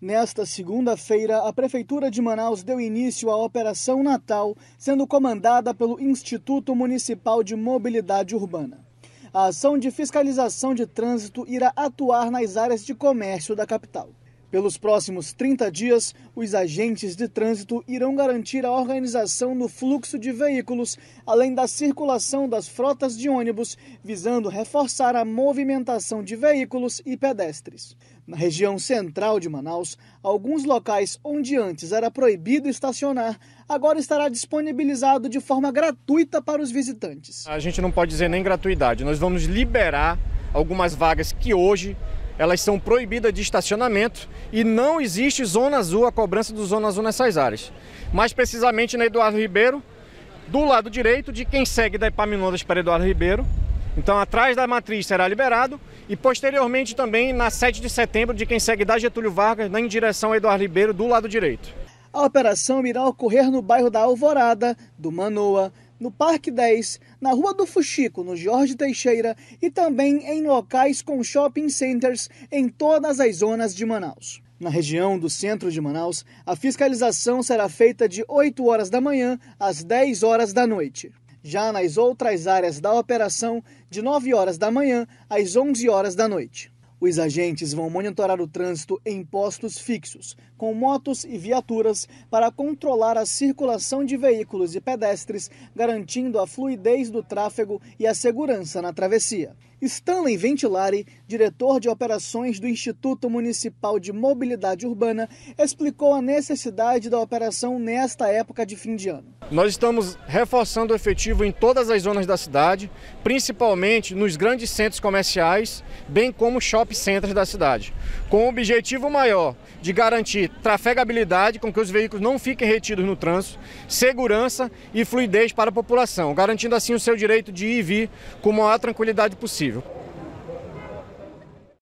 Nesta segunda-feira, a Prefeitura de Manaus deu início à Operação Natal, sendo comandada pelo Instituto Municipal de Mobilidade Urbana. A ação de fiscalização de trânsito irá atuar nas áreas de comércio da capital. Pelos próximos 30 dias, os agentes de trânsito irão garantir a organização do fluxo de veículos, além da circulação das frotas de ônibus, visando reforçar a movimentação de veículos e pedestres. Na região central de Manaus, alguns locais onde antes era proibido estacionar, agora estará disponibilizado de forma gratuita para os visitantes. A gente não pode dizer nem gratuidade, nós vamos liberar algumas vagas que hoje elas são proibidas de estacionamento e não existe zona azul, a cobrança do zona azul nessas áreas. Mais precisamente na Eduardo Ribeiro, do lado direito de quem segue da Epaminondas para Eduardo Ribeiro. Então, atrás da matriz será liberado e posteriormente também na 7 de setembro de quem segue da Getúlio Vargas em direção a Eduardo Ribeiro do lado direito. A operação irá ocorrer no bairro da Alvorada, do Manoa, no Parque 10, na Rua do Fuxico, no Jorge Teixeira e também em locais com shopping centers em todas as zonas de Manaus. Na região do centro de Manaus, a fiscalização será feita de 8 horas da manhã às 10 horas da noite. Já nas outras áreas da operação, de 9 horas da manhã às 11 horas da noite. Os agentes vão monitorar o trânsito em postos fixos, com motos e viaturas, para controlar a circulação de veículos e pedestres, garantindo a fluidez do tráfego e a segurança na travessia. Stanley Ventilari, diretor de operações do Instituto Municipal de Mobilidade Urbana, explicou a necessidade da operação nesta época de fim de ano. Nós estamos reforçando o efetivo em todas as zonas da cidade, principalmente nos grandes centros comerciais, bem como shopping epicentros da cidade, com o objetivo maior de garantir trafegabilidade, com que os veículos não fiquem retidos no trânsito, segurança e fluidez para a população, garantindo assim o seu direito de ir e vir com a maior tranquilidade possível.